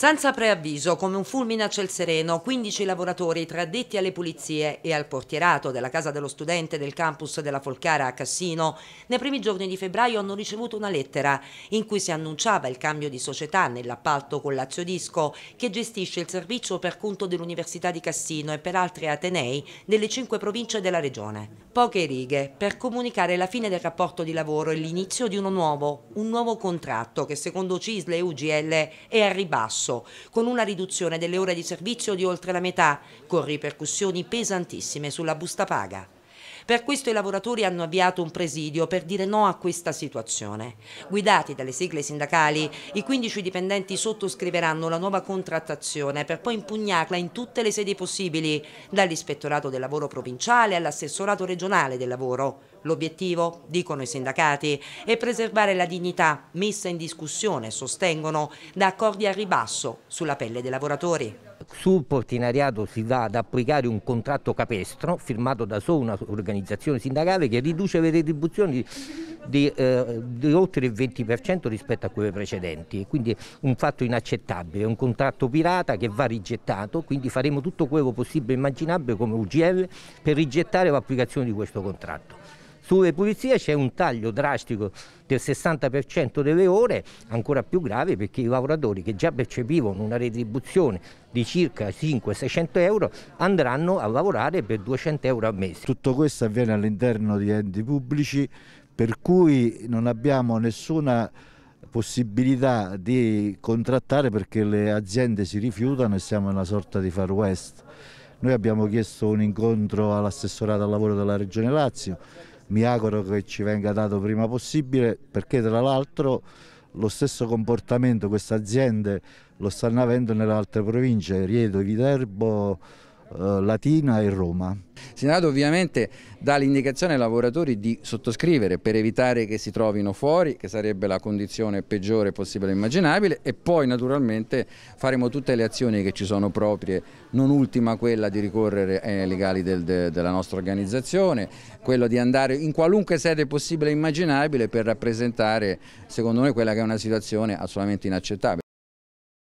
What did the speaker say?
Senza preavviso, come un fulmine a ciel sereno, 15 lavoratori tra addetti alle pulizie e al portierato della casa dello studente del campus della Folcara a Cassino, nei primi giorni di febbraio hanno ricevuto una lettera in cui si annunciava il cambio di società nell'appalto con Lazio Disco che gestisce il servizio per conto dell'Università di Cassino e per altri atenei delle cinque province della regione. Poche righe per comunicare la fine del rapporto di lavoro e l'inizio di uno nuovo, un nuovo contratto che secondo Cisle e UGL è a ribasso marzo, con una riduzione delle ore di servizio di oltre la metà, con ripercussioni pesantissime sulla busta paga. Per questo i lavoratori hanno avviato un presidio per dire no a questa situazione. Guidati dalle sigle sindacali, i 15 dipendenti sottoscriveranno la nuova contrattazione per poi impugnarla in tutte le sedi possibili, dall'ispettorato del lavoro provinciale all'assessorato regionale del lavoro. L'obiettivo, dicono i sindacati, è preservare la dignità messa in discussione, sostengono, da accordi a ribasso sulla pelle dei lavoratori sul portinariato si va ad applicare un contratto capestro firmato da solo un'organizzazione sindacale che riduce le retribuzioni di, eh, di oltre il 20% rispetto a quelle precedenti, quindi un fatto inaccettabile, un contratto pirata che va rigettato, quindi faremo tutto quello possibile e immaginabile come UGL per rigettare l'applicazione di questo contratto. Sulle pulizie c'è un taglio drastico del 60% delle ore, ancora più grave perché i lavoratori che già percepivano una retribuzione di circa 500-600 euro andranno a lavorare per 200 euro al mese. Tutto questo avviene all'interno di enti pubblici per cui non abbiamo nessuna possibilità di contrattare perché le aziende si rifiutano e siamo in una sorta di far west. Noi abbiamo chiesto un incontro all'assessorato al lavoro della Regione Lazio, mi auguro che ci venga dato prima possibile perché tra l'altro lo stesso comportamento queste aziende lo stanno avendo nelle altre province, Rieto, Viterbo, eh, Latina e Roma. Il Senato ovviamente dà l'indicazione ai lavoratori di sottoscrivere per evitare che si trovino fuori, che sarebbe la condizione peggiore possibile e immaginabile e poi naturalmente faremo tutte le azioni che ci sono proprie, non ultima quella di ricorrere ai legali del, de, della nostra organizzazione, quello di andare in qualunque sede possibile e immaginabile per rappresentare secondo noi quella che è una situazione assolutamente inaccettabile.